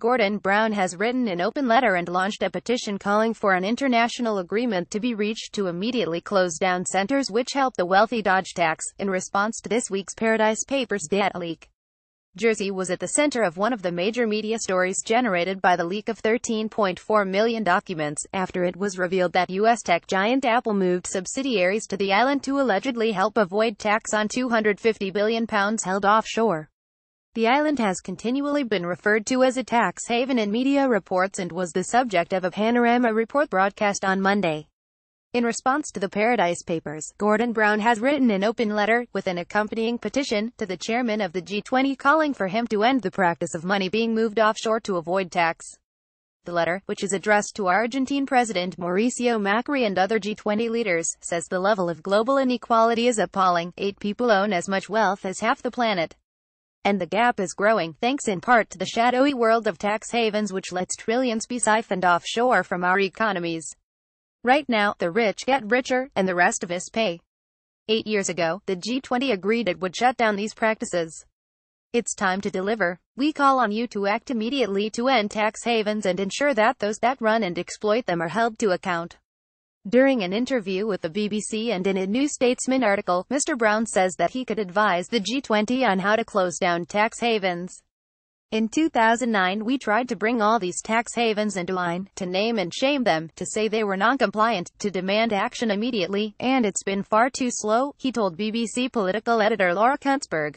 Gordon Brown has written an open letter and launched a petition calling for an international agreement to be reached to immediately close down centers which help the wealthy dodge tax. In response to this week's Paradise Papers debt leak, Jersey was at the center of one of the major media stories generated by the leak of 13.4 million documents, after it was revealed that U.S. tech giant Apple moved subsidiaries to the island to allegedly help avoid tax on £250 billion held offshore. The island has continually been referred to as a tax haven in media reports and was the subject of a panorama report broadcast on Monday. In response to the Paradise Papers, Gordon Brown has written an open letter, with an accompanying petition, to the chairman of the G20 calling for him to end the practice of money being moved offshore to avoid tax. The letter, which is addressed to Argentine President Mauricio Macri and other G20 leaders, says the level of global inequality is appalling. Eight people own as much wealth as half the planet. And the gap is growing, thanks in part to the shadowy world of tax havens which lets trillions be siphoned offshore from our economies. Right now, the rich get richer, and the rest of us pay. Eight years ago, the G20 agreed it would shut down these practices. It's time to deliver. We call on you to act immediately to end tax havens and ensure that those that run and exploit them are held to account. During an interview with the BBC and in a New Statesman article, Mr. Brown says that he could advise the G20 on how to close down tax havens. In 2009 we tried to bring all these tax havens into line, to name and shame them, to say they were non-compliant, to demand action immediately, and it's been far too slow, he told BBC political editor Laura Kuntzberg.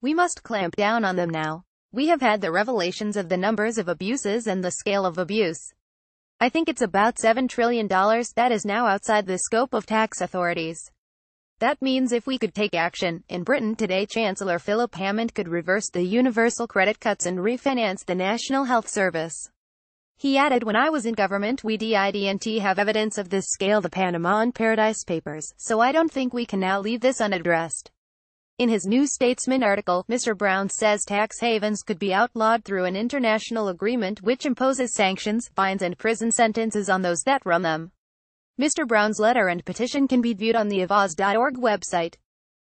We must clamp down on them now. We have had the revelations of the numbers of abuses and the scale of abuse. I think it's about $7 trillion that is now outside the scope of tax authorities. That means if we could take action, in Britain today Chancellor Philip Hammond could reverse the universal credit cuts and refinance the National Health Service. He added when I was in government we didn't have evidence of this scale the Panama and Paradise Papers, so I don't think we can now leave this unaddressed. In his New Statesman article, Mr. Brown says tax havens could be outlawed through an international agreement which imposes sanctions, fines and prison sentences on those that run them. Mr. Brown's letter and petition can be viewed on the avaz.org website.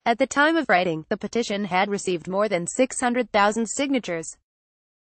At the time of writing, the petition had received more than 600,000 signatures.